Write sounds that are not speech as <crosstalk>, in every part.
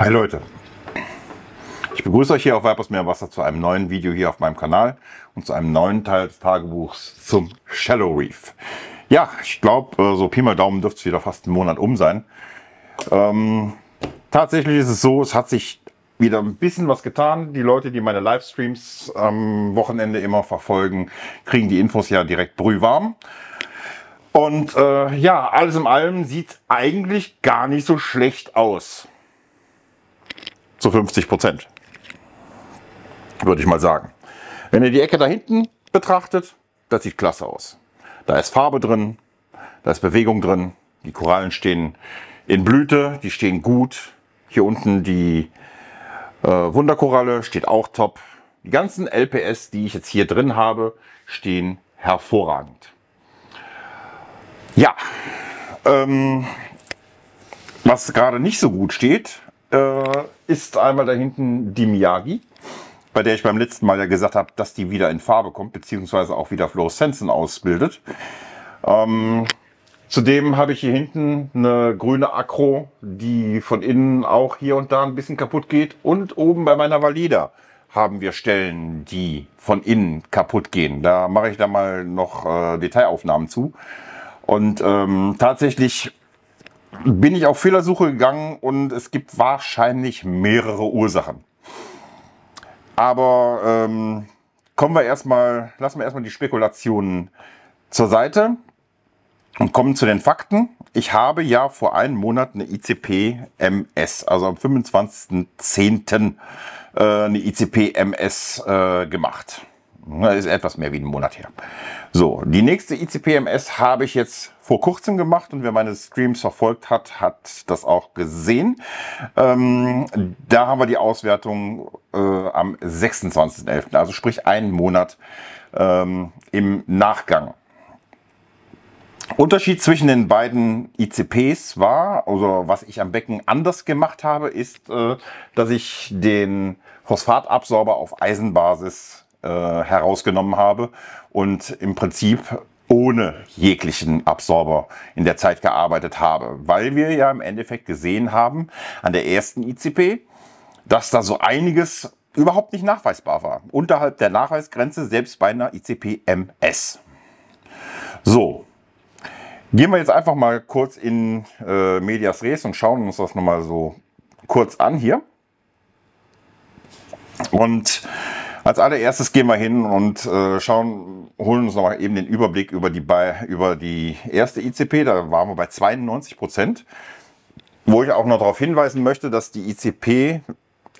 Hi Leute, ich begrüße euch hier auf Weibers Meer Wasser zu einem neuen Video hier auf meinem Kanal und zu einem neuen Teil des Tagebuchs zum Shallow Reef. Ja, ich glaube, äh, so Pi mal Daumen dürfte es wieder fast einen Monat um sein. Ähm, tatsächlich ist es so, es hat sich wieder ein bisschen was getan. Die Leute, die meine Livestreams am Wochenende immer verfolgen, kriegen die Infos ja direkt brühwarm. Und äh, ja, alles in allem sieht eigentlich gar nicht so schlecht aus zu 50 Prozent. Würde ich mal sagen. Wenn ihr die Ecke da hinten betrachtet, das sieht klasse aus. Da ist Farbe drin, da ist Bewegung drin, die Korallen stehen in Blüte, die stehen gut. Hier unten die äh, Wunderkoralle steht auch top. Die ganzen LPS, die ich jetzt hier drin habe, stehen hervorragend. Ja, ähm, was gerade nicht so gut steht, äh, ist einmal da hinten die Miyagi, bei der ich beim letzten Mal ja gesagt habe, dass die wieder in Farbe kommt, beziehungsweise auch wieder Fluoreszenzen ausbildet. Ähm, zudem habe ich hier hinten eine grüne Akro, die von innen auch hier und da ein bisschen kaputt geht. Und oben bei meiner Valida haben wir Stellen, die von innen kaputt gehen. Da mache ich da mal noch äh, Detailaufnahmen zu. Und ähm, tatsächlich bin ich auf Fehlersuche gegangen und es gibt wahrscheinlich mehrere Ursachen. Aber ähm, kommen wir erstmal, lassen wir erstmal die Spekulationen zur Seite und kommen zu den Fakten. Ich habe ja vor einem Monat eine ICP-MS, also am 25.10. Äh, eine ICP-MS äh, gemacht. Das ist etwas mehr wie ein Monat her. So, die nächste ICP-MS e habe ich jetzt vor kurzem gemacht und wer meine Streams verfolgt hat, hat das auch gesehen. Ähm, da haben wir die Auswertung äh, am 26.11., also sprich einen Monat ähm, im Nachgang. Unterschied zwischen den beiden ICPs e war, also was ich am Becken anders gemacht habe, ist, äh, dass ich den Phosphatabsorber auf Eisenbasis äh, herausgenommen habe und im Prinzip ohne jeglichen Absorber in der Zeit gearbeitet habe, weil wir ja im Endeffekt gesehen haben an der ersten ICP, dass da so einiges überhaupt nicht nachweisbar war, unterhalb der Nachweisgrenze, selbst bei einer ICP MS. So, gehen wir jetzt einfach mal kurz in äh, Medias Res und schauen uns das nochmal so kurz an hier. Und als allererstes gehen wir hin und äh, schauen, holen uns nochmal eben den Überblick über die, über die erste ICP. Da waren wir bei 92 Prozent. Wo ich auch noch darauf hinweisen möchte, dass die ICP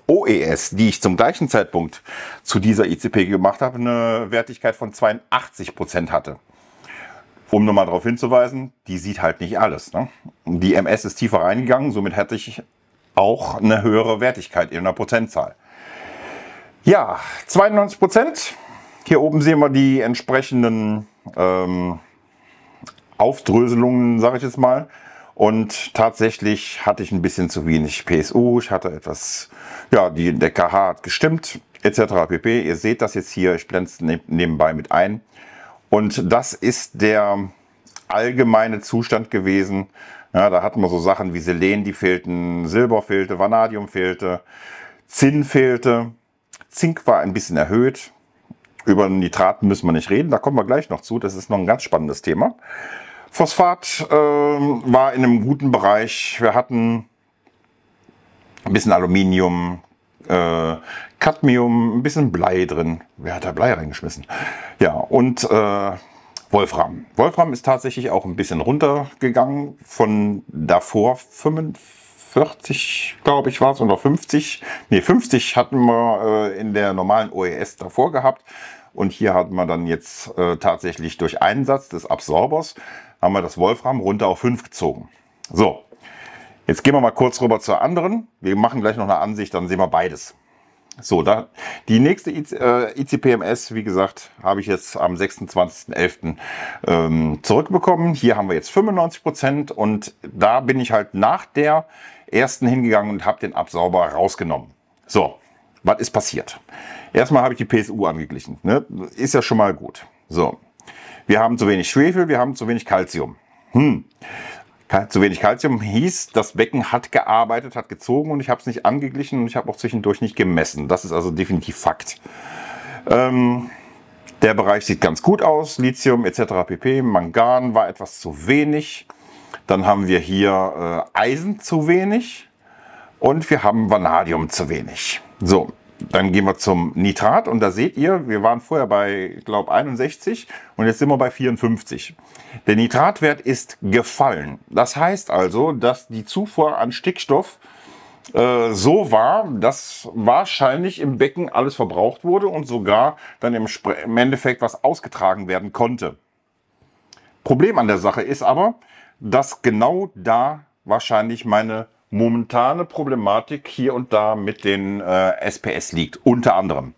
OES, die ich zum gleichen Zeitpunkt zu dieser ICP gemacht habe, eine Wertigkeit von 82 Prozent hatte. Um nochmal darauf hinzuweisen, die sieht halt nicht alles. Ne? Die MS ist tiefer reingegangen, somit hätte ich auch eine höhere Wertigkeit in der Prozentzahl. Ja, 92 Prozent. Hier oben sehen wir die entsprechenden ähm, Aufdröselungen, sage ich jetzt mal. Und tatsächlich hatte ich ein bisschen zu wenig PSU. Ich hatte etwas, ja, die, der KH hat gestimmt, etc. pp. Ihr seht das jetzt hier, ich blende es nebenbei mit ein. Und das ist der allgemeine Zustand gewesen. Ja, da hatten wir so Sachen wie Selen, die fehlten, Silber fehlte, Vanadium fehlte, Zinn fehlte. Zink war ein bisschen erhöht. Über Nitraten müssen wir nicht reden, da kommen wir gleich noch zu. Das ist noch ein ganz spannendes Thema. Phosphat äh, war in einem guten Bereich. Wir hatten ein bisschen Aluminium, äh, Cadmium, ein bisschen Blei drin. Wer hat da Blei reingeschmissen? Ja, und äh, Wolfram. Wolfram ist tatsächlich auch ein bisschen runtergegangen von davor 55. 40, glaube ich, war es, oder 50. Ne, 50 hatten wir äh, in der normalen OES davor gehabt. Und hier hat man dann jetzt äh, tatsächlich durch Einsatz des Absorbers, haben wir das Wolfram runter auf 5 gezogen. So, jetzt gehen wir mal kurz rüber zur anderen. Wir machen gleich noch eine Ansicht, dann sehen wir beides. So, da, die nächste IC, äh, ICPMS, wie gesagt, habe ich jetzt am 26.11. Ähm, zurückbekommen. Hier haben wir jetzt 95% Prozent und da bin ich halt nach der ersten hingegangen und habe den Absauber rausgenommen. So, was ist passiert? Erstmal habe ich die PSU angeglichen. Ne? Ist ja schon mal gut. So, wir haben zu wenig Schwefel, wir haben zu wenig Calcium. Hm. Zu wenig Kalzium hieß, das Becken hat gearbeitet, hat gezogen und ich habe es nicht angeglichen und ich habe auch zwischendurch nicht gemessen. Das ist also definitiv Fakt. Ähm, der Bereich sieht ganz gut aus, Lithium etc. pp. Mangan war etwas zu wenig. Dann haben wir hier äh, Eisen zu wenig und wir haben Vanadium zu wenig. So, dann gehen wir zum Nitrat und da seht ihr, wir waren vorher bei, ich glaube 61 und jetzt sind wir bei 54. Der Nitratwert ist gefallen. Das heißt also, dass die Zufuhr an Stickstoff äh, so war, dass wahrscheinlich im Becken alles verbraucht wurde und sogar dann im, Spre im Endeffekt was ausgetragen werden konnte. Problem an der Sache ist aber, dass genau da wahrscheinlich meine momentane Problematik hier und da mit den äh, SPS liegt, unter anderem.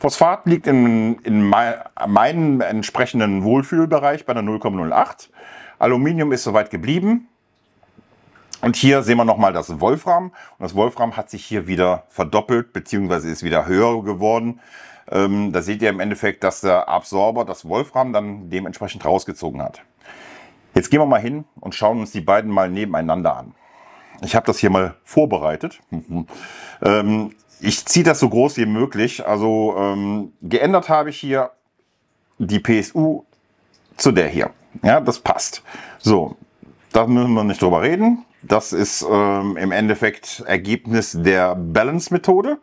Phosphat liegt in, in mein, meinem entsprechenden Wohlfühlbereich bei der 0,08. Aluminium ist soweit geblieben. Und hier sehen wir nochmal das Wolfram. Und das Wolfram hat sich hier wieder verdoppelt, beziehungsweise ist wieder höher geworden. Ähm, da seht ihr im Endeffekt, dass der Absorber das Wolfram dann dementsprechend rausgezogen hat. Jetzt gehen wir mal hin und schauen uns die beiden mal nebeneinander an. Ich habe das hier mal vorbereitet. <laughs> ähm, ich ziehe das so groß wie möglich. Also ähm, geändert habe ich hier die PSU zu der hier. Ja, das passt. So, da müssen wir nicht drüber reden. Das ist ähm, im Endeffekt Ergebnis der Balance-Methode.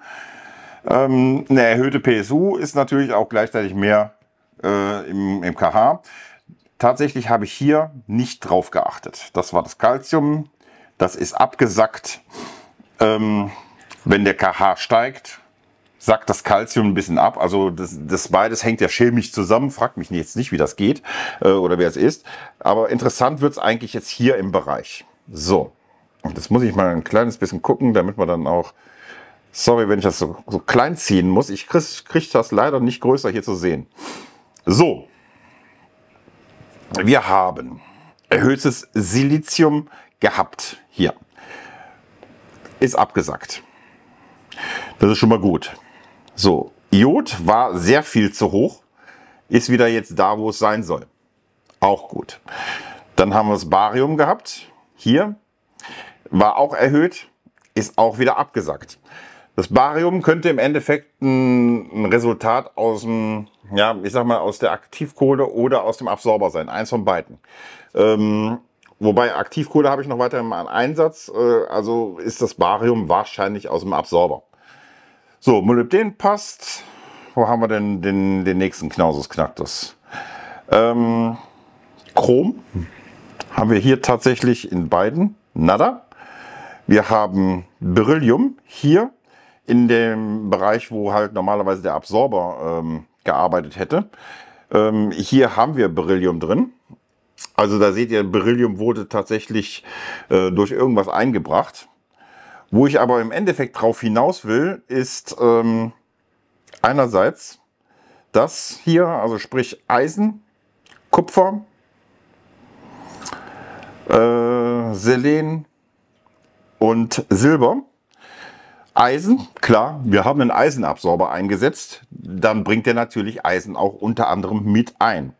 Ähm, eine erhöhte PSU ist natürlich auch gleichzeitig mehr äh, im, im KH tatsächlich habe ich hier nicht drauf geachtet. Das war das Calcium, das ist abgesackt. Ähm, wenn der KH steigt, sackt das Calcium ein bisschen ab. Also das, das beides hängt ja chemisch zusammen. Fragt mich jetzt nicht, wie das geht äh, oder wer es ist. Aber interessant wird es eigentlich jetzt hier im Bereich. So, und das muss ich mal ein kleines bisschen gucken, damit man dann auch... Sorry, wenn ich das so, so klein ziehen muss. Ich kriege krieg das leider nicht größer hier zu sehen. So, wir haben erhöhtes Silizium gehabt hier. Ist abgesackt. Das ist schon mal gut. So, Jod war sehr viel zu hoch, ist wieder jetzt da, wo es sein soll. Auch gut. Dann haben wir das Barium gehabt, hier, war auch erhöht, ist auch wieder abgesackt. Das Barium könnte im Endeffekt ein, Resultat aus dem, ja, ich sag mal, aus der Aktivkohle oder aus dem Absorber sein. Eins von beiden. Ähm, wobei Aktivkohle habe ich noch weiter im Einsatz. Äh, also ist das Barium wahrscheinlich aus dem Absorber. So, Molybden passt. Wo haben wir denn den, den nächsten Knausus-Knacktus? Ähm, Chrom haben wir hier tatsächlich in beiden. Nada. Wir haben Beryllium hier in dem Bereich, wo halt normalerweise der Absorber ähm, gearbeitet hätte. Ähm, hier haben wir Beryllium drin. Also da seht ihr, Beryllium wurde tatsächlich äh, durch irgendwas eingebracht. Wo ich aber im Endeffekt drauf hinaus will, ist ähm, einerseits das hier, also sprich Eisen, Kupfer, äh, Selen und Silber Eisen, klar, wir haben einen Eisenabsorber eingesetzt, dann bringt er natürlich Eisen auch unter anderem mit ein.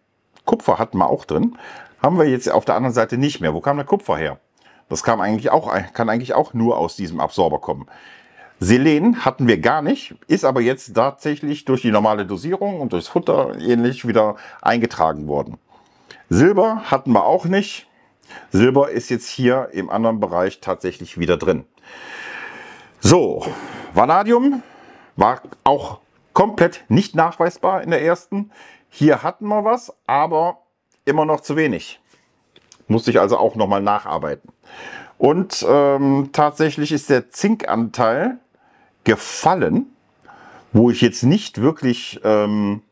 Kupfer hatten wir auch drin, haben wir jetzt auf der anderen Seite nicht mehr. Wo kam der Kupfer her? Das kam eigentlich auch, kann eigentlich auch nur aus diesem Absorber kommen. Selen hatten wir gar nicht, ist aber jetzt tatsächlich durch die normale Dosierung und durchs Futter ähnlich wieder eingetragen worden. Silber hatten wir auch nicht. Silber ist jetzt hier im anderen Bereich tatsächlich wieder drin. So, Vanadium war auch komplett nicht nachweisbar in der ersten. Hier hatten wir was, aber immer noch zu wenig. Musste ich also auch nochmal nacharbeiten. Und ähm, tatsächlich ist der Zinkanteil gefallen, wo ich jetzt nicht wirklich ähm,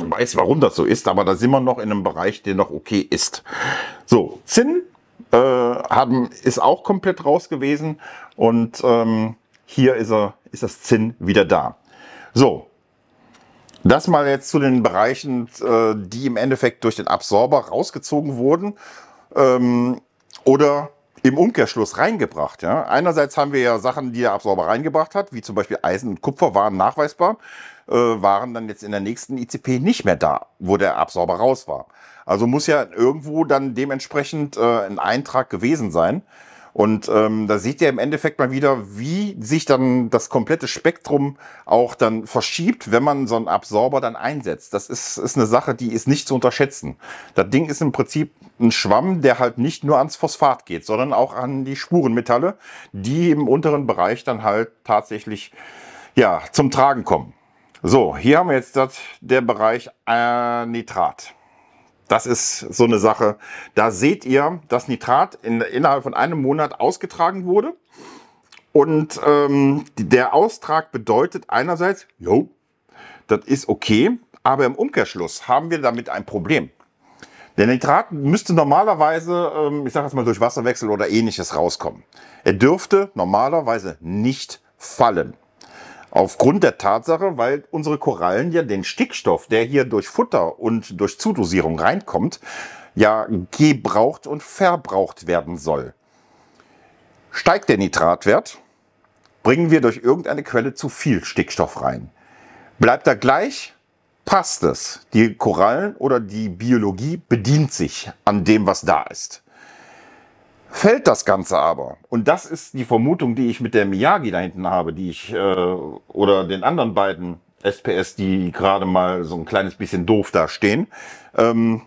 weiß, warum das so ist, aber da sind wir noch in einem Bereich, der noch okay ist. So, Zinn äh, haben, ist auch komplett raus gewesen und ähm, hier ist, er, ist das Zinn wieder da. So, das mal jetzt zu den Bereichen, äh, die im Endeffekt durch den Absorber rausgezogen wurden ähm, oder im Umkehrschluss reingebracht. Ja? Einerseits haben wir ja Sachen, die der Absorber reingebracht hat, wie zum Beispiel Eisen und Kupfer waren nachweisbar, äh, waren dann jetzt in der nächsten ICP nicht mehr da, wo der Absorber raus war. Also muss ja irgendwo dann dementsprechend äh, ein Eintrag gewesen sein. Und ähm, da seht ihr im Endeffekt mal wieder, wie sich dann das komplette Spektrum auch dann verschiebt, wenn man so einen Absorber dann einsetzt. Das ist, ist eine Sache, die ist nicht zu unterschätzen. Das Ding ist im Prinzip ein Schwamm, der halt nicht nur ans Phosphat geht, sondern auch an die Spurenmetalle, die im unteren Bereich dann halt tatsächlich ja, zum Tragen kommen. So, hier haben wir jetzt das, der Bereich äh, Nitrat. Das ist so eine Sache. Da seht ihr, dass Nitrat in, innerhalb von einem Monat ausgetragen wurde. Und ähm, der Austrag bedeutet einerseits, jo, das ist okay, aber im Umkehrschluss haben wir damit ein Problem. Der Nitrat müsste normalerweise, ähm, ich sage jetzt mal, durch Wasserwechsel oder ähnliches rauskommen. Er dürfte normalerweise nicht fallen. Aufgrund der Tatsache, weil unsere Korallen ja den Stickstoff, der hier durch Futter und durch Zudosierung reinkommt, ja gebraucht und verbraucht werden soll. Steigt der Nitratwert, bringen wir durch irgendeine Quelle zu viel Stickstoff rein. Bleibt er gleich, passt es. Die Korallen oder die Biologie bedient sich an dem, was da ist fällt das Ganze aber. Und das ist die Vermutung, die ich mit der Miyagi da hinten habe, die ich, äh, oder den anderen beiden SPS, die gerade mal so ein kleines bisschen doof da stehen. Ähm,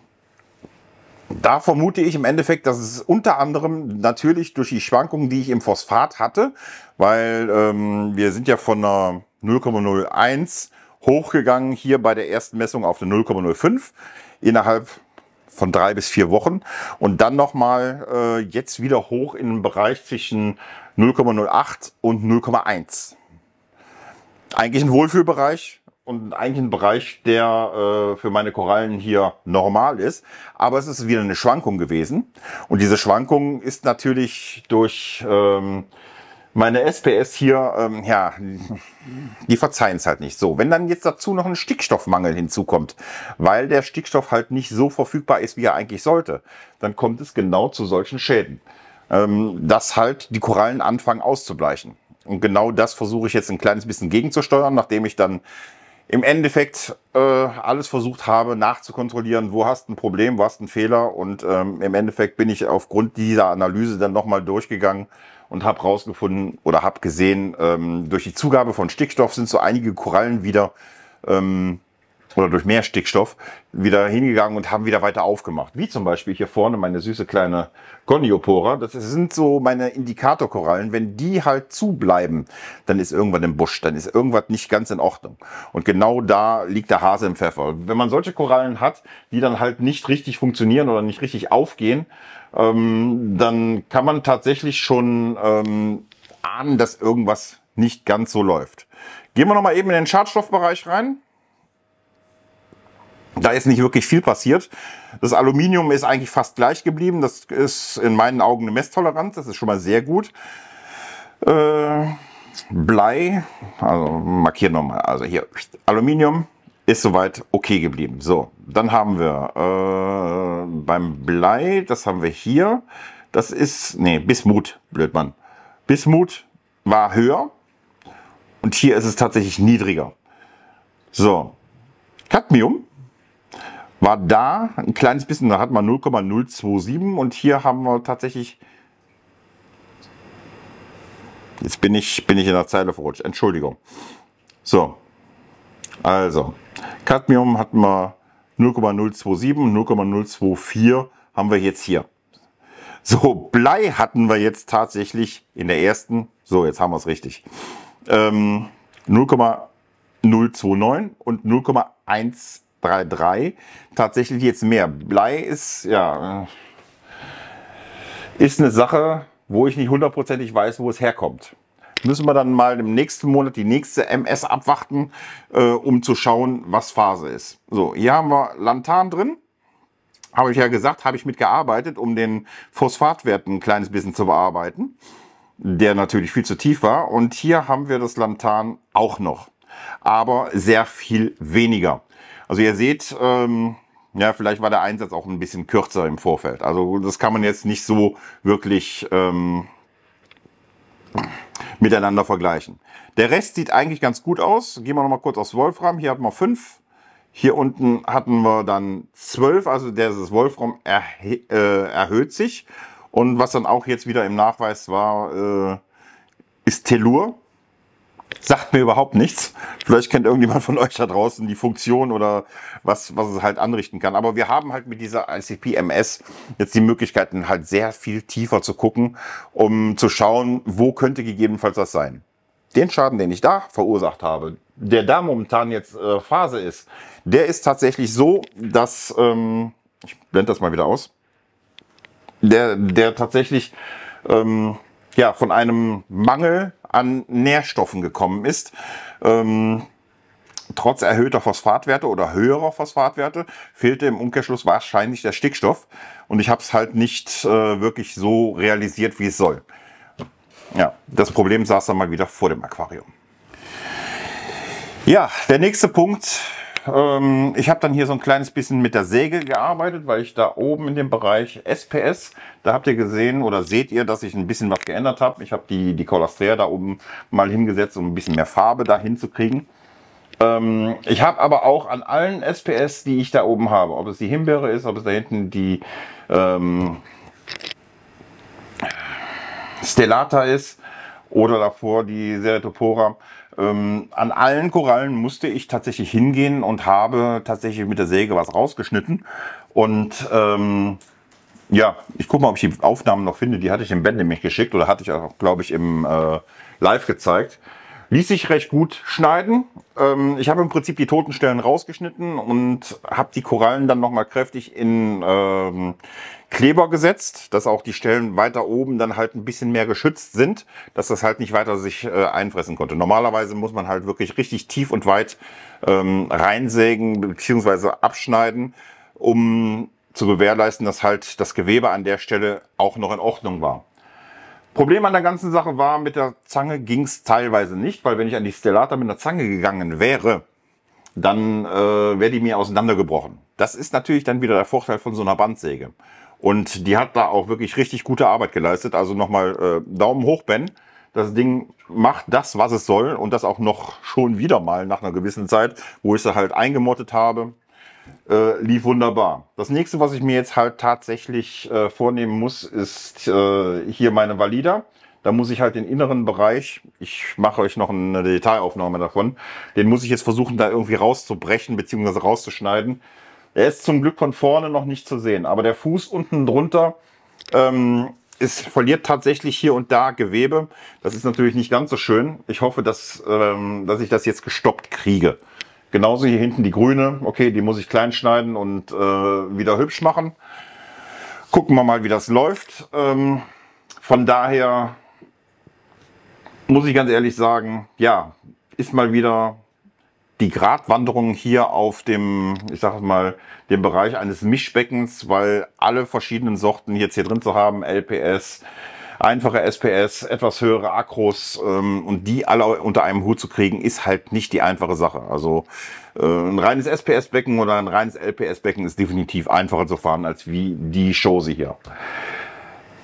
da vermute ich im Endeffekt, dass es unter anderem natürlich durch die Schwankungen, die ich im Phosphat hatte, weil ähm, wir sind ja von einer 0,01 hochgegangen hier bei der ersten Messung auf eine 0,05 innerhalb von drei bis vier Wochen und dann nochmal äh, jetzt wieder hoch in den Bereich zwischen 0,08 und 0,1. Eigentlich ein Wohlfühlbereich und eigentlich ein Bereich, der äh, für meine Korallen hier normal ist. Aber es ist wieder eine Schwankung gewesen und diese Schwankung ist natürlich durch... Ähm, meine SPS hier, ähm, ja, die verzeihen es halt nicht. So, wenn dann jetzt dazu noch ein Stickstoffmangel hinzukommt, weil der Stickstoff halt nicht so verfügbar ist, wie er eigentlich sollte, dann kommt es genau zu solchen Schäden, ähm, dass halt die Korallen anfangen auszubleichen. Und genau das versuche ich jetzt ein kleines bisschen gegenzusteuern, nachdem ich dann im Endeffekt äh, alles versucht habe nachzukontrollieren, wo hast du ein Problem, wo hast du einen Fehler und ähm, im Endeffekt bin ich aufgrund dieser Analyse dann nochmal durchgegangen und habe rausgefunden oder habe gesehen, ähm, durch die Zugabe von Stickstoff sind so einige Korallen wieder ähm, oder durch mehr Stickstoff wieder hingegangen und haben wieder weiter aufgemacht. Wie zum Beispiel hier vorne meine süße kleine Goniopora. Das sind so meine Indikatorkorallen. Wenn die halt zubleiben, dann ist irgendwann im Busch, dann ist irgendwas nicht ganz in Ordnung. Und genau da liegt der Hase im Pfeffer. Wenn man solche Korallen hat, die dann halt nicht richtig funktionieren oder nicht richtig aufgehen, ähm, dann kann man tatsächlich schon ähm, ahnen, dass irgendwas nicht ganz so läuft. Gehen wir nochmal eben in den Schadstoffbereich rein da ist nicht wirklich viel passiert. Das Aluminium ist eigentlich fast gleich geblieben. Das ist in meinen Augen eine Messtoleranz. Das ist schon mal sehr gut. Äh, Blei, also markieren nochmal. Also hier, Aluminium ist soweit okay geblieben. So, dann haben wir äh, beim Blei, das haben wir hier. Das ist, nee, Bismut, Blödmann. Bismut war höher und hier ist es tatsächlich niedriger. So, Cadmium war da ein kleines bisschen, da hat man 0,027 und hier haben wir tatsächlich. Jetzt bin ich, bin ich in der Zeile verrutscht, Entschuldigung. So, also, Cadmium hatten wir 0,027, 0,024 haben wir jetzt hier. So, Blei hatten wir jetzt tatsächlich in der ersten, so jetzt haben wir es richtig, ähm, 0,029 und 0,1 3,3 tatsächlich jetzt mehr. Blei ist, ja, ist eine Sache, wo ich nicht hundertprozentig weiß, wo es herkommt. Müssen wir dann mal im nächsten Monat die nächste MS abwarten, äh, um zu schauen, was Phase ist. So, hier haben wir Lantan drin. Habe ich ja gesagt, habe ich mitgearbeitet, um den Phosphatwert ein kleines bisschen zu bearbeiten, der natürlich viel zu tief war. Und hier haben wir das Lantan auch noch, aber sehr viel weniger. Also ihr seht, ähm, ja, vielleicht war der Einsatz auch ein bisschen kürzer im Vorfeld. Also das kann man jetzt nicht so wirklich ähm, miteinander vergleichen. Der Rest sieht eigentlich ganz gut aus. Gehen wir nochmal kurz aufs Wolfram. Hier hatten wir fünf. Hier unten hatten wir dann zwölf. Also der Wolfram erh äh, erhöht sich. Und was dann auch jetzt wieder im Nachweis war, äh, ist Tellur. Sagt mir überhaupt nichts. Vielleicht kennt irgendjemand von euch da draußen die Funktion oder was, was es halt anrichten kann. Aber wir haben halt mit dieser ICP-MS jetzt die Möglichkeiten, halt sehr viel tiefer zu gucken, um zu schauen, wo könnte gegebenenfalls das sein. Den Schaden, den ich da verursacht habe, der da momentan jetzt äh, Phase ist, der ist tatsächlich so, dass, ähm, ich blende das mal wieder aus, der, der tatsächlich ähm, ja, von einem Mangel an Nährstoffen gekommen ist. Ähm, trotz erhöhter Phosphatwerte oder höherer Phosphatwerte fehlte im Umkehrschluss wahrscheinlich der Stickstoff. Und ich habe es halt nicht äh, wirklich so realisiert, wie es soll. Ja, das Problem saß dann mal wieder vor dem Aquarium. Ja, der nächste Punkt ähm, ich habe dann hier so ein kleines bisschen mit der Säge gearbeitet, weil ich da oben in dem Bereich SPS, da habt ihr gesehen oder seht ihr, dass ich ein bisschen was geändert habe. Ich habe die, die Colastrea da oben mal hingesetzt, um ein bisschen mehr Farbe da hinzukriegen. Ähm, ich habe aber auch an allen SPS, die ich da oben habe, ob es die Himbeere ist, ob es da hinten die ähm, Stellata ist oder davor die Seretopora, ähm, an allen Korallen musste ich tatsächlich hingehen und habe tatsächlich mit der Säge was rausgeschnitten. Und ähm, ja, ich gucke mal, ob ich die Aufnahmen noch finde. Die hatte ich dem Ben nämlich geschickt oder hatte ich auch, glaube ich, im äh, Live gezeigt. Ließ sich recht gut schneiden. Ähm, ich habe im Prinzip die toten Stellen rausgeschnitten und habe die Korallen dann nochmal kräftig in ähm, Kleber gesetzt, dass auch die Stellen weiter oben dann halt ein bisschen mehr geschützt sind, dass das halt nicht weiter sich äh, einfressen konnte. Normalerweise muss man halt wirklich richtig tief und weit ähm, reinsägen bzw. abschneiden, um zu gewährleisten, dass halt das Gewebe an der Stelle auch noch in Ordnung war. Problem an der ganzen Sache war, mit der Zange ging's teilweise nicht, weil wenn ich an die Stellata mit einer Zange gegangen wäre, dann äh, wäre die mir auseinandergebrochen. Das ist natürlich dann wieder der Vorteil von so einer Bandsäge. Und die hat da auch wirklich richtig gute Arbeit geleistet. Also nochmal äh, Daumen hoch, Ben. Das Ding macht das, was es soll und das auch noch schon wieder mal nach einer gewissen Zeit, wo ich sie halt eingemottet habe. Äh, lief wunderbar. Das nächste, was ich mir jetzt halt tatsächlich äh, vornehmen muss, ist äh, hier meine Valida. Da muss ich halt den inneren Bereich, ich mache euch noch eine Detailaufnahme davon, den muss ich jetzt versuchen, da irgendwie rauszubrechen bzw. rauszuschneiden. Er ist zum Glück von vorne noch nicht zu sehen, aber der Fuß unten drunter ähm, ist, verliert tatsächlich hier und da Gewebe. Das ist natürlich nicht ganz so schön. Ich hoffe, dass, ähm, dass ich das jetzt gestoppt kriege. Genauso hier hinten die grüne. Okay, die muss ich klein schneiden und äh, wieder hübsch machen. Gucken wir mal, wie das läuft. Ähm, von daher muss ich ganz ehrlich sagen, ja, ist mal wieder die Gratwanderung hier auf dem, ich sage mal, dem Bereich eines Mischbeckens, weil alle verschiedenen Sorten jetzt hier drin zu haben, LPS, einfache SPS, etwas höhere Akros ähm, und die alle unter einem Hut zu kriegen, ist halt nicht die einfache Sache. Also äh, ein reines SPS-Becken oder ein reines LPS-Becken ist definitiv einfacher zu fahren als wie die Chose hier.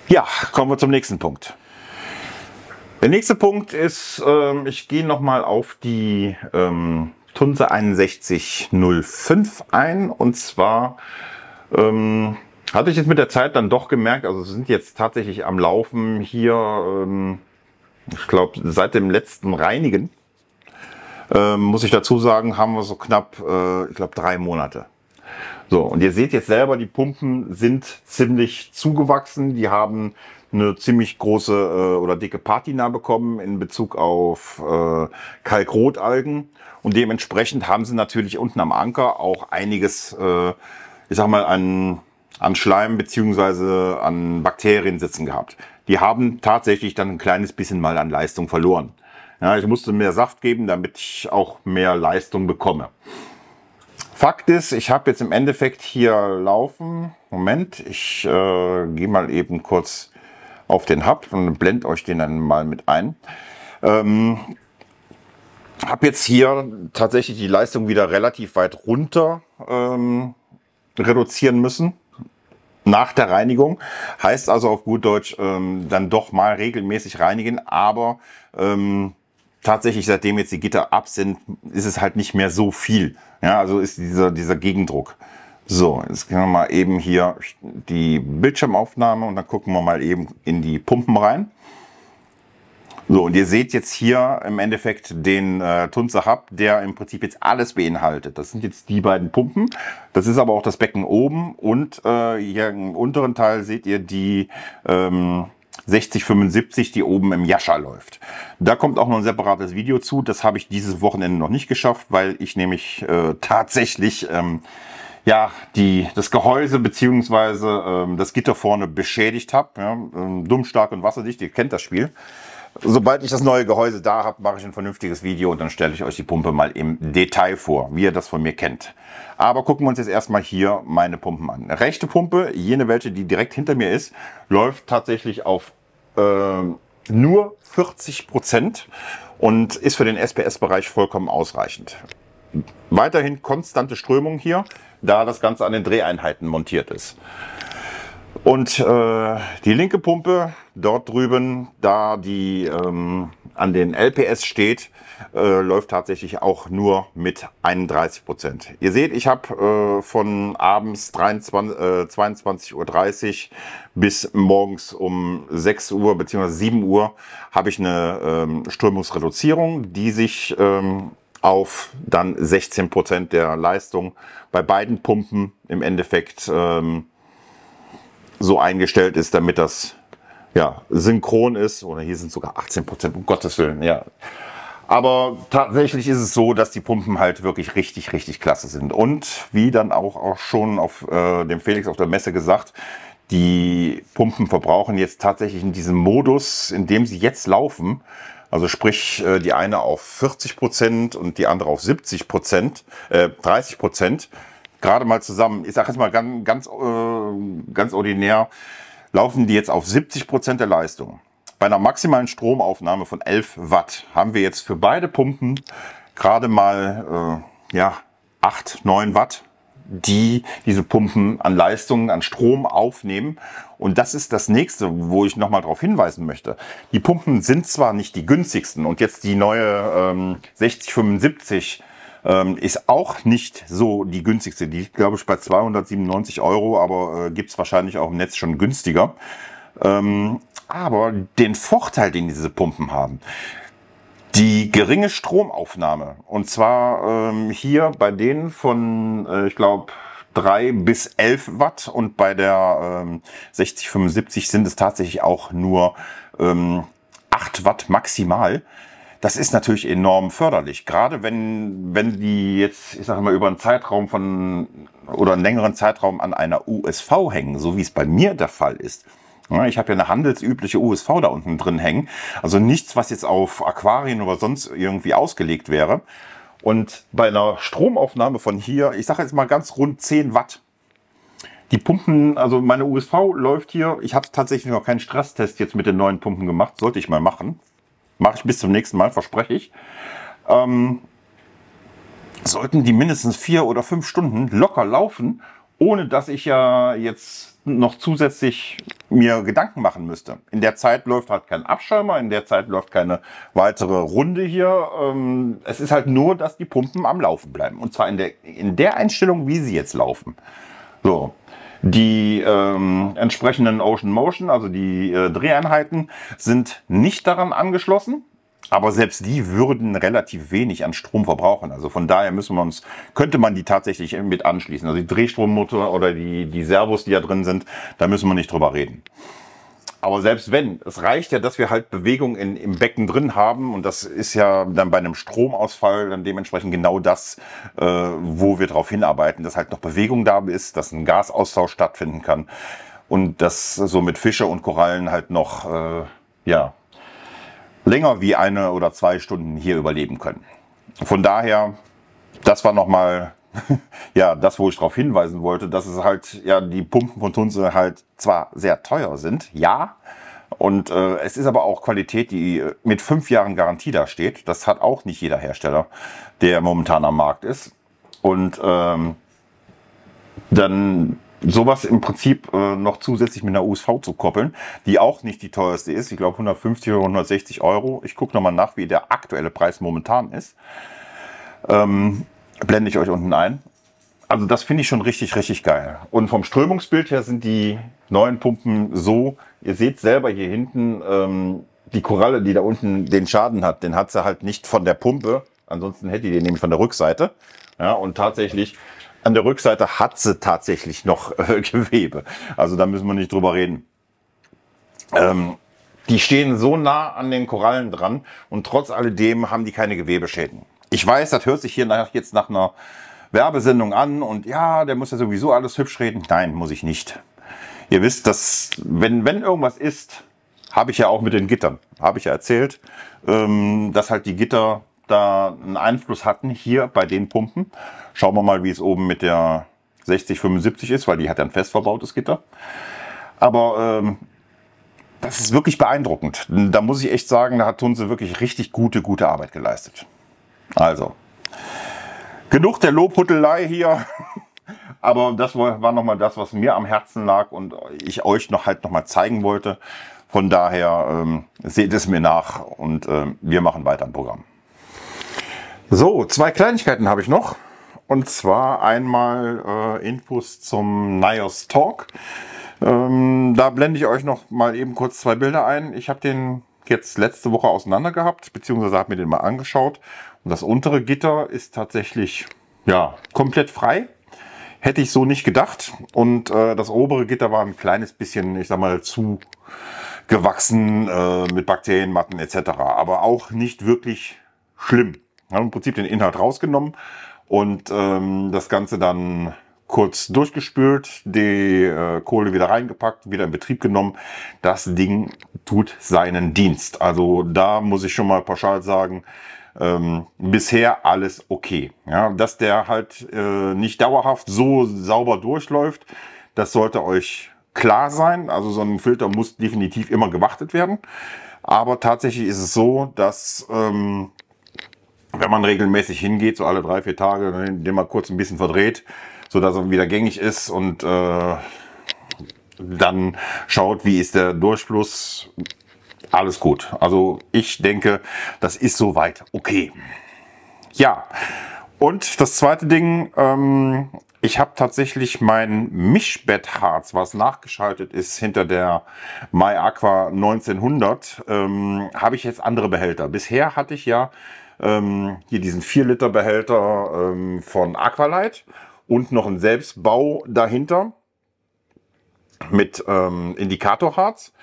Ja, kommen wir zum nächsten Punkt. Der nächste Punkt ist, ähm, ich gehe nochmal auf die ähm, Tunse 6105 ein und zwar ähm, hatte ich jetzt mit der Zeit dann doch gemerkt, also sind jetzt tatsächlich am Laufen hier, ähm, ich glaube, seit dem letzten Reinigen, ähm, muss ich dazu sagen, haben wir so knapp, äh, ich glaube, drei Monate. So, und ihr seht jetzt selber, die Pumpen sind ziemlich zugewachsen. Die haben eine ziemlich große äh, oder dicke Patina bekommen in Bezug auf äh, Kalkrotalgen. Und dementsprechend haben sie natürlich unten am Anker auch einiges, äh, ich sag mal, an an Schleim bzw. an Bakterien sitzen gehabt. Die haben tatsächlich dann ein kleines bisschen mal an Leistung verloren. Ja, ich musste mehr Saft geben, damit ich auch mehr Leistung bekomme. Fakt ist, ich habe jetzt im Endeffekt hier laufen. Moment, ich äh, gehe mal eben kurz auf den Hub und blende euch den dann mal mit ein. Ähm, habe jetzt hier tatsächlich die Leistung wieder relativ weit runter ähm, reduzieren müssen nach der Reinigung. Heißt also auf gut Deutsch, ähm, dann doch mal regelmäßig reinigen, aber ähm, tatsächlich, seitdem jetzt die Gitter ab sind, ist es halt nicht mehr so viel. Ja, also ist dieser, dieser Gegendruck. So, jetzt gehen wir mal eben hier die Bildschirmaufnahme und dann gucken wir mal eben in die Pumpen rein. So, und ihr seht jetzt hier im Endeffekt den äh, Tunzer Hub, der im Prinzip jetzt alles beinhaltet. Das sind jetzt die beiden Pumpen. Das ist aber auch das Becken oben und äh, hier im unteren Teil seht ihr die ähm, 6075, die oben im Jascha läuft. Da kommt auch noch ein separates Video zu. Das habe ich dieses Wochenende noch nicht geschafft, weil ich nämlich äh, tatsächlich... Ähm, ja, die, das Gehäuse beziehungsweise ähm, das Gitter vorne beschädigt habe. Ja, ähm, dumm, stark und wasserdicht, ihr kennt das Spiel. Sobald ich das neue Gehäuse da habe, mache ich ein vernünftiges Video und dann stelle ich euch die Pumpe mal im Detail vor, wie ihr das von mir kennt. Aber gucken wir uns jetzt erstmal hier meine Pumpen an. Rechte Pumpe, jene welche, die direkt hinter mir ist, läuft tatsächlich auf äh, nur 40% Prozent und ist für den SPS-Bereich vollkommen ausreichend. Weiterhin konstante Strömung hier, da das Ganze an den Dreheinheiten montiert ist. Und äh, die linke Pumpe dort drüben, da die ähm, an den LPS steht, äh, läuft tatsächlich auch nur mit 31 Prozent. Ihr seht, ich habe äh, von abends äh, 22.30 Uhr bis morgens um 6 Uhr bzw. 7 Uhr habe ich eine ähm, Strömungsreduzierung, die sich ähm, auf dann 16 Prozent der Leistung bei beiden Pumpen im Endeffekt ähm, so eingestellt ist, damit das ja, synchron ist. Oder hier sind sogar 18 Prozent, um Gottes Willen, ja. Aber tatsächlich ist es so, dass die Pumpen halt wirklich richtig, richtig klasse sind. Und wie dann auch, auch schon auf äh, dem Felix auf der Messe gesagt, die Pumpen verbrauchen jetzt tatsächlich in diesem Modus, in dem sie jetzt laufen, also sprich äh, die eine auf 40% Prozent und die andere auf 70%, Prozent, äh, 30%, Prozent, gerade mal zusammen, ich sage jetzt mal ganz, ganz, äh, ganz ordinär, laufen die jetzt auf 70 Prozent der Leistung. Bei einer maximalen Stromaufnahme von 11 Watt haben wir jetzt für beide Pumpen gerade mal äh, ja, 8, 9 Watt, die diese Pumpen an Leistungen, an Strom aufnehmen. Und das ist das nächste, wo ich nochmal darauf hinweisen möchte. Die Pumpen sind zwar nicht die günstigsten und jetzt die neue ähm, 6075 ähm, ist auch nicht so die günstigste. Die liegt, glaube ich, bei 297 Euro, aber äh, gibt's wahrscheinlich auch im Netz schon günstiger. Ähm, aber den Vorteil, den diese Pumpen haben, die geringe Stromaufnahme. Und zwar ähm, hier bei denen von, äh, ich glaube, 3 bis 11 Watt und bei der ähm, 6075 sind es tatsächlich auch nur ähm, 8 Watt maximal. Das ist natürlich enorm förderlich. Gerade wenn, wenn die jetzt, ich sag mal, über einen Zeitraum von oder einen längeren Zeitraum an einer USV hängen, so wie es bei mir der Fall ist. Ich habe ja eine handelsübliche USV da unten drin hängen. Also nichts, was jetzt auf Aquarien oder sonst irgendwie ausgelegt wäre. Und bei einer Stromaufnahme von hier, ich sage jetzt mal ganz rund 10 Watt, die Pumpen, also meine USV läuft hier. Ich habe tatsächlich noch keinen Stresstest jetzt mit den neuen Pumpen gemacht, sollte ich mal machen. Mache ich bis zum nächsten Mal, verspreche ich. Ähm, sollten die mindestens vier oder fünf Stunden locker laufen, ohne dass ich ja jetzt noch zusätzlich mir Gedanken machen müsste. In der Zeit läuft halt kein Abschäumer, in der Zeit läuft keine weitere Runde hier. Ähm, es ist halt nur, dass die Pumpen am Laufen bleiben. Und zwar in der, in der Einstellung, wie sie jetzt laufen. So. Die ähm, entsprechenden Ocean Motion, also die äh, Dreheinheiten, sind nicht daran angeschlossen. Aber selbst die würden relativ wenig an Strom verbrauchen. Also von daher müssen wir uns, könnte man die tatsächlich mit anschließen. Also die Drehstrommotor oder die, die Servos, die da drin sind, da müssen wir nicht drüber reden. Aber selbst wenn, es reicht ja, dass wir halt Bewegung in, im Becken drin haben und das ist ja dann bei einem Stromausfall dann dementsprechend genau das, äh, wo wir darauf hinarbeiten, dass halt noch Bewegung da ist, dass ein Gasaustausch stattfinden kann und dass so mit Fische und Korallen halt noch äh, ja, länger wie eine oder zwei Stunden hier überleben können. Von daher, das war nochmal <laughs> ja, das, wo ich darauf hinweisen wollte, dass es halt, ja, die Pumpen von Tunse halt zwar sehr teuer sind, ja, und äh, es ist aber auch Qualität, die äh, mit fünf Jahren Garantie da steht. Das hat auch nicht jeder Hersteller, der momentan am Markt ist. Und ähm, dann sowas im Prinzip äh, noch zusätzlich mit einer USV zu koppeln, die auch nicht die teuerste ist. Ich glaube 150 oder 160 Euro. Ich gucke nochmal nach, wie der aktuelle Preis momentan ist. Ähm, blende ich euch unten ein. Also das finde ich schon richtig, richtig geil. Und vom Strömungsbild her sind die neuen Pumpen so, ihr seht selber hier hinten, ähm, die Koralle, die da unten den Schaden hat, den hat sie halt nicht von der Pumpe. Ansonsten hätte die den nämlich von der Rückseite. Ja, und tatsächlich, an der Rückseite hat sie tatsächlich noch äh, <laughs> Gewebe. Also da müssen wir nicht drüber reden. Ähm, die stehen so nah an den Korallen dran und trotz alledem haben die keine Gewebeschäden. Ich weiß, das hört sich hier nach, jetzt nach einer Werbesendung an und ja, der muss ja sowieso alles hübsch reden. Nein, muss ich nicht. Ihr wisst, dass wenn, wenn irgendwas ist, habe ich ja auch mit den Gittern, habe ich ja erzählt, ähm, dass halt die Gitter da einen Einfluss hatten hier bei den Pumpen. Schauen wir mal, wie es oben mit der 6075 ist, weil die hat ja ein fest verbautes Gitter. Aber ähm, das ist wirklich beeindruckend. Da muss ich echt sagen, da hat Tunse wirklich richtig gute, gute Arbeit geleistet. Also, genug der Lobhuttelei hier. <laughs> Aber das war nochmal das, was mir am Herzen lag und ich euch noch halt nochmal zeigen wollte. Von daher ähm, seht es mir nach und ähm, wir machen weiter im Programm. So, zwei Kleinigkeiten habe ich noch. Und zwar einmal äh, Infos zum NIOS Talk. Ähm, da blende ich euch noch mal eben kurz zwei Bilder ein. Ich habe den jetzt letzte Woche auseinander gehabt, beziehungsweise habe mir den mal angeschaut das untere Gitter ist tatsächlich ja komplett frei. Hätte ich so nicht gedacht. Und äh, das obere Gitter war ein kleines bisschen, ich sag mal, zu gewachsen äh, mit Bakterienmatten etc. Aber auch nicht wirklich schlimm. Wir haben im Prinzip den Inhalt rausgenommen und ähm, das Ganze dann kurz durchgespült, die äh, Kohle wieder reingepackt, wieder in Betrieb genommen. Das Ding tut seinen Dienst. Also da muss ich schon mal pauschal sagen, ähm, bisher alles okay. Ja, dass der halt äh, nicht dauerhaft so sauber durchläuft, das sollte euch klar sein. Also so ein Filter muss definitiv immer gewartet werden. Aber tatsächlich ist es so, dass ähm, wenn man regelmäßig hingeht, so alle drei, vier Tage, ne, den mal kurz ein bisschen verdreht, so dass er wieder gängig ist und äh, dann schaut, wie ist der Durchfluss, alles gut. Also ich denke, das ist soweit okay. Ja, und das zweite Ding, ähm, ich habe tatsächlich mein Mischbettharz, was nachgeschaltet ist hinter der My Aqua 1900, ähm, habe ich jetzt andere Behälter. Bisher hatte ich ja ähm, hier diesen 4 Liter Behälter ähm, von Aqualight und noch einen Selbstbau dahinter mit ähm, Indikatorharz.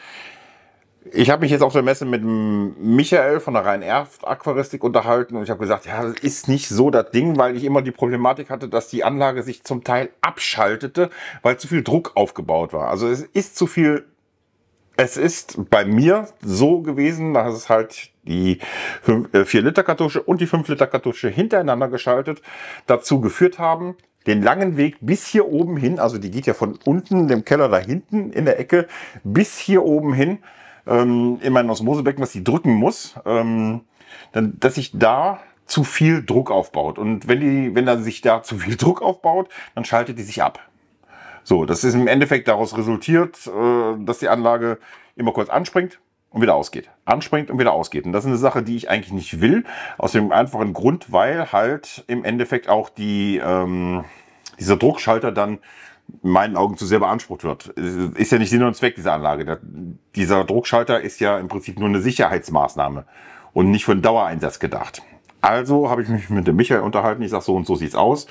Ich habe mich jetzt auf der Messe mit Michael von der Rhein-Erft-Aquaristik unterhalten und ich habe gesagt, ja, das ist nicht so das Ding, weil ich immer die Problematik hatte, dass die Anlage sich zum Teil abschaltete, weil zu viel Druck aufgebaut war. Also es ist zu viel es ist bei mir so gewesen, dass es halt die 4-Liter-Kartusche äh, und die 5-Liter-Kartusche hintereinander geschaltet dazu geführt haben, den langen Weg bis hier oben hin, also die geht ja von unten, dem Keller da hinten in der Ecke, bis hier oben hin, ähm, in mein Osmosebecken, was die drücken muss, ähm, dann, dass sich da zu viel Druck aufbaut. Und wenn, die, wenn da sich da zu viel <laughs> Druck aufbaut, dann schaltet die sich ab. So, das ist im Endeffekt daraus resultiert, äh, dass die Anlage immer kurz anspringt, und wieder ausgeht. Anspringt und wieder ausgeht. Und das ist eine Sache, die ich eigentlich nicht will. Aus dem einfachen Grund, weil halt im Endeffekt auch die, ähm, dieser Druckschalter dann in meinen Augen zu sehr beansprucht wird. Ist ja nicht Sinn und Zweck dieser Anlage. Der, dieser Druckschalter ist ja im Prinzip nur eine Sicherheitsmaßnahme und nicht für einen Dauereinsatz gedacht. Also habe ich mich mit dem Michael unterhalten. Ich sage, so und so sieht's aus.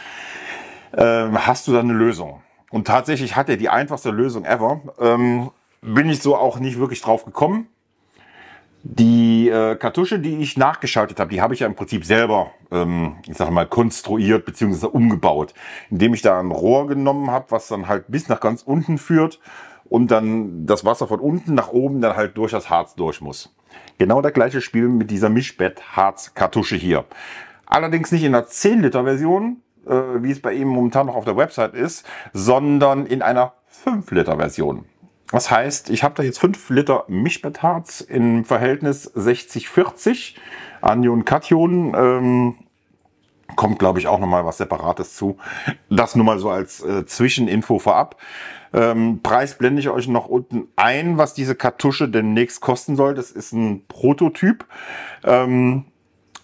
Ähm, hast du da eine Lösung? Und tatsächlich hat er die einfachste Lösung ever. Ähm, bin ich so auch nicht wirklich drauf gekommen. Die äh, Kartusche, die ich nachgeschaltet habe, die habe ich ja im Prinzip selber, ähm, ich sage mal, konstruiert bzw. umgebaut, indem ich da ein Rohr genommen habe, was dann halt bis nach ganz unten führt und dann das Wasser von unten nach oben dann halt durch das Harz durch muss. Genau das gleiche Spiel mit dieser Mischbett-Harz-Kartusche hier. Allerdings nicht in der 10-Liter-Version, äh, wie es bei ihm momentan noch auf der Website ist, sondern in einer 5-Liter-Version. Das heißt, ich habe da jetzt 5 Liter Mischbettharz im Verhältnis 60-40. Anion, Kation. Ähm, kommt, glaube ich, auch nochmal was Separates zu. Das nur mal so als äh, Zwischeninfo vorab. Ähm, Preis blende ich euch noch unten ein, was diese Kartusche demnächst kosten soll. Das ist ein Prototyp. Ähm,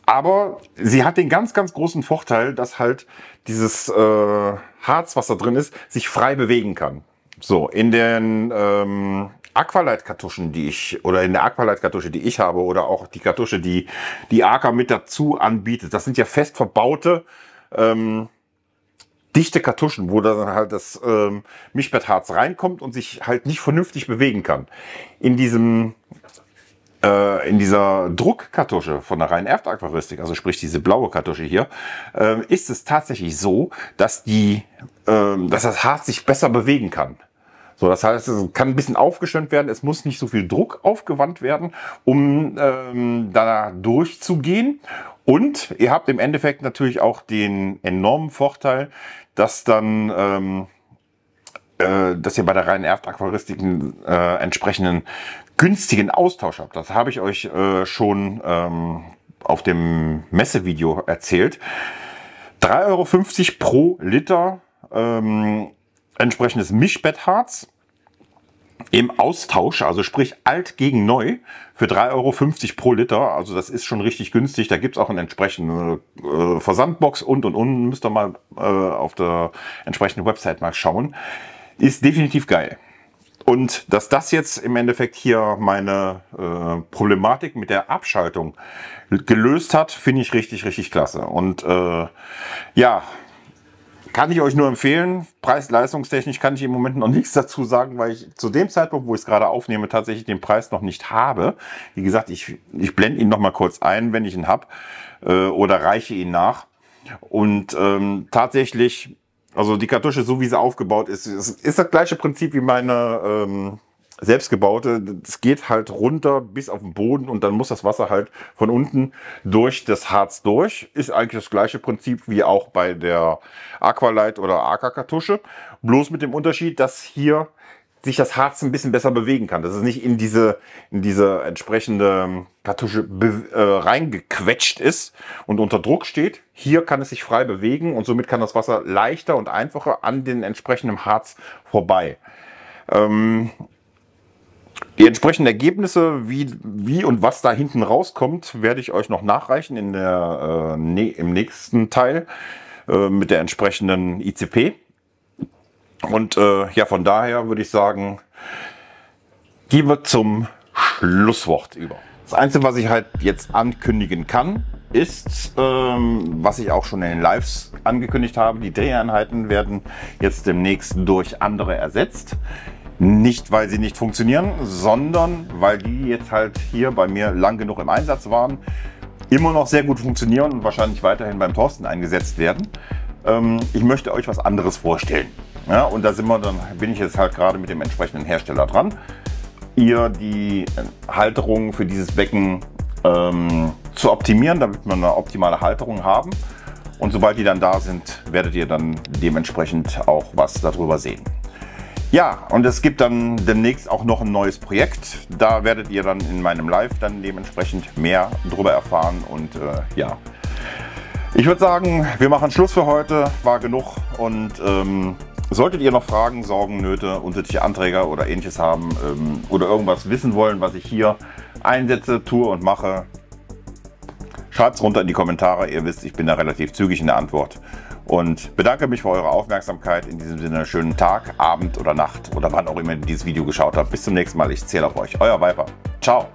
aber sie hat den ganz, ganz großen Vorteil, dass halt dieses äh, Harz, was da drin ist, sich frei bewegen kann. So, in den ähm, Aqualight-Kartuschen, die ich, oder in der Aqualight-Kartusche, die ich habe, oder auch die Kartusche, die die Arca mit dazu anbietet, das sind ja fest verbaute, ähm, dichte Kartuschen, wo dann halt das ähm, Mischbettharz reinkommt und sich halt nicht vernünftig bewegen kann. In diesem äh, in dieser Druckkartusche von der rhein erft also sprich diese blaue Kartusche hier, ähm, ist es tatsächlich so, dass die, äh, dass das Harz sich besser bewegen kann. So, das heißt, es kann ein bisschen aufgeschönt werden, es muss nicht so viel Druck aufgewandt werden, um ähm, da durchzugehen. Und ihr habt im Endeffekt natürlich auch den enormen Vorteil, dass dann... Ähm, äh, dass ihr bei der reinen Erftaquaristik einen äh, entsprechenden günstigen Austausch habt. Das habe ich euch äh, schon ähm, auf dem Messevideo erzählt. 3,50 Euro pro Liter ähm, entsprechendes Mischbettharz im Austausch, also sprich alt gegen neu, für 3,50 Euro pro Liter. Also das ist schon richtig günstig. Da gibt es auch eine entsprechende äh, Versandbox und und und. Müsst ihr mal äh, auf der entsprechenden Website mal schauen. Ist definitiv geil. Und dass das jetzt im Endeffekt hier meine äh, Problematik mit der Abschaltung gelöst hat, finde ich richtig, richtig klasse. Und äh, ja, kann ich euch nur empfehlen. Preis-Leistungstechnisch kann ich im Moment noch <laughs> nichts dazu sagen, weil ich zu dem Zeitpunkt, wo ich es gerade aufnehme, tatsächlich den Preis noch nicht habe. Wie gesagt, ich, ich blende ihn noch mal kurz ein, wenn ich ihn habe, äh, oder reiche ihn nach. Und ähm, tatsächlich, also die Kartusche, so wie sie aufgebaut ist, ist, ist das gleiche Prinzip wie meine ähm, selbstgebaute, es geht halt runter bis auf den Boden und dann muss das Wasser halt von unten durch das Harz durch. Ist eigentlich das gleiche Prinzip wie auch bei der Aqualight oder AK-Kartusche. Bloß mit dem Unterschied, dass hier sich das Harz ein bisschen besser bewegen kann, dass es nicht in diese, in diese entsprechende Kartusche äh, reingequetscht ist und unter Druck steht. Hier kann es sich frei bewegen und somit kann das Wasser leichter und einfacher an den entsprechenden Harz vorbei. Ähm, die entsprechenden Ergebnisse, wie, wie und was da hinten rauskommt, werde ich euch noch nachreichen in der, äh, ne, im nächsten Teil äh, mit der entsprechenden ICP. Und äh, ja, von daher würde ich sagen, gehen wir zum Schlusswort über. Das Einzige, was ich halt jetzt ankündigen kann, ist, ähm, was ich auch schon in den Lives angekündigt habe, die Dreheinheiten werden jetzt demnächst durch andere ersetzt. Nicht, weil sie nicht funktionieren, sondern weil die jetzt halt hier bei mir lang genug im Einsatz waren, immer noch sehr gut funktionieren und wahrscheinlich weiterhin beim Thorsten eingesetzt werden. Ähm, ich möchte euch was anderes vorstellen. Ja, und da sind wir dann, bin ich jetzt halt gerade mit dem entsprechenden Hersteller dran. Ihr die Halterung für dieses Becken ähm, zu optimieren, damit wir eine optimale Halterung haben. Und sobald die dann da sind, werdet ihr dann dementsprechend auch was darüber sehen. Ja, und es gibt dann demnächst auch noch ein neues Projekt. Da werdet ihr dann in meinem Live dann dementsprechend mehr drüber erfahren. Und äh, ja, ich würde sagen, wir machen Schluss für heute. War genug. Und ähm, solltet ihr noch Fragen, Sorgen, Nöte, unterschiedliche Anträge oder ähnliches haben ähm, oder irgendwas wissen wollen, was ich hier einsetze, tue und mache, schreibt es runter in die Kommentare. Ihr wisst, ich bin da relativ zügig in der Antwort und bedanke mich für eure Aufmerksamkeit. In diesem Sinne, schönen Tag, Abend oder Nacht oder wann auch immer ihr dieses Video geschaut habt. Bis zum nächsten Mal. Ich zähle auf euch. Euer Viper. Ciao.